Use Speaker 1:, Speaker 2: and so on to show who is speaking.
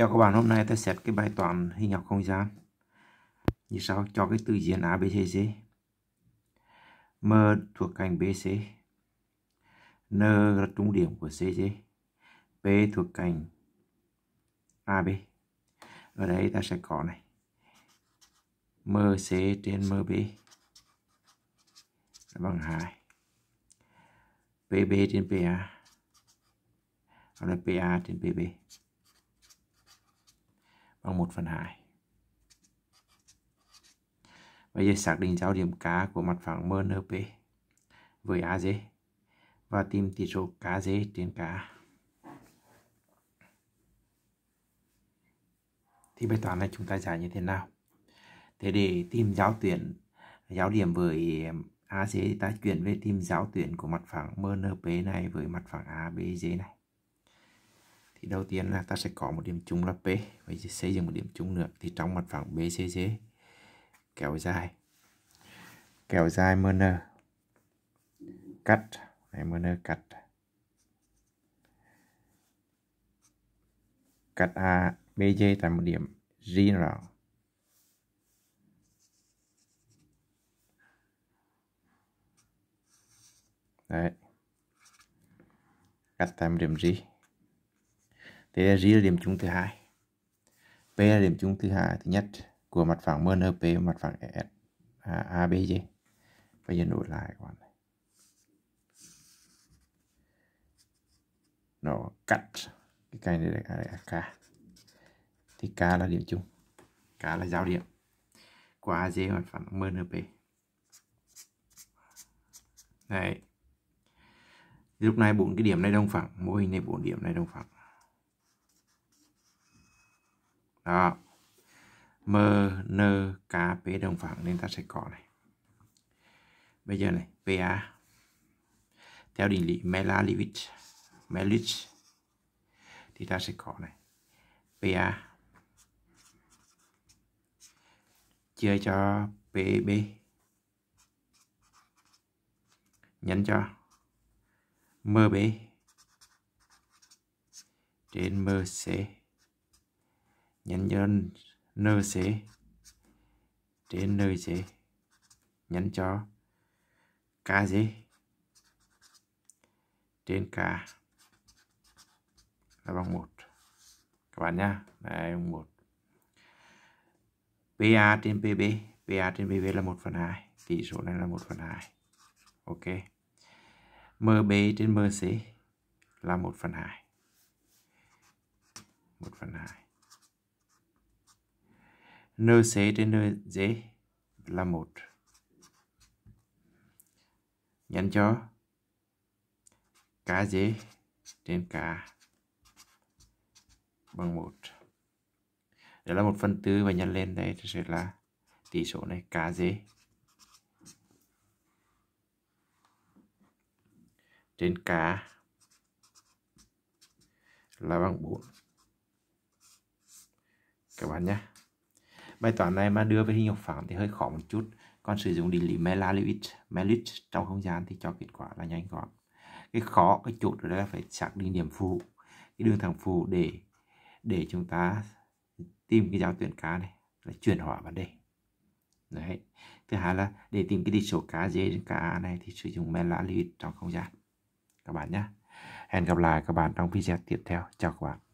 Speaker 1: Chào các bạn, hôm nay ta xét cái bài toán hình học không gian như sau cho cái từ diện ABCD M thuộc cạnh BC N là trung điểm của CD, P thuộc cạnh AB ở đây ta sẽ có này MC trên MB bằng 2 PB trên PA hoặc là PA trên PB bằng 1 phần 2. Bây giờ xác định giao điểm K của mặt phẳng MNP với AG và tìm tỉ số KG trên K. Thì bài toán này chúng ta giải như thế nào? Thế để tìm giáo tuyển giáo điểm với AC thì ta chuyển về tìm giáo tuyển của mặt phẳng MNP này với mặt phẳng abz này thì đầu tiên là ta sẽ có một điểm chung là P và xây dựng một điểm chung nữa thì trong mặt phẳng BCC kéo dài kéo dài MN cắt này MN cắt cắt A BJ tại một điểm G nào đấy cắt tại một điểm G đây là G là điểm chung thứ hai. P là điểm chung thứ hai thứ nhất của mặt phẳng MNP và mặt phẳng S ABG. Bây giờ đổi lại các bạn này. Nó cắt cái cây này là K. Thì K là điểm chung. K là giao điểm của AG và mặt phẳng MNP. Đấy. Lúc này bốn cái điểm này đồng phẳng, mô hình này bốn điểm này đồng phẳng đó m n k p đồng phẳng nên ta sẽ có này bây giờ này pa theo định lý Melalevich Melich thì ta sẽ có này PA chia cho PB nhân cho MB trên MC nhân nhân nơ xế trên nơi xế nhắn cho k gì trên k là bằng một các bạn nhá đây bằng một PA trên PB PA trên PB là 1 phần 2 tỷ số này là 1 phần 2 ok MB trên MC là 1 phần 2 1 phần 2 NC trên NG là 1. Nhắn cho KG trên K bằng 1. Đó là một phần tư và nhân lên đây sẽ là tỷ số này KG trên K là bằng 4 các bạn nhé Bài toán này mà đưa về hình học phẳng thì hơi khó một chút. Còn sử dụng định lý Mela-Lewis trong không gian thì cho kết quả là nhanh gọn. Cái khó, cái chỗ đó là phải xác định điểm phụ, cái đường thẳng phụ để để chúng ta tìm cái giao tuyển cá này là chuyển hóa vấn đề. Đấy. Thứ hai là để tìm cái tỉ số cá dễ đến cá này thì sử dụng mela trong không gian. Các bạn nhé. Hẹn gặp lại các bạn trong video tiếp theo. Chào các bạn.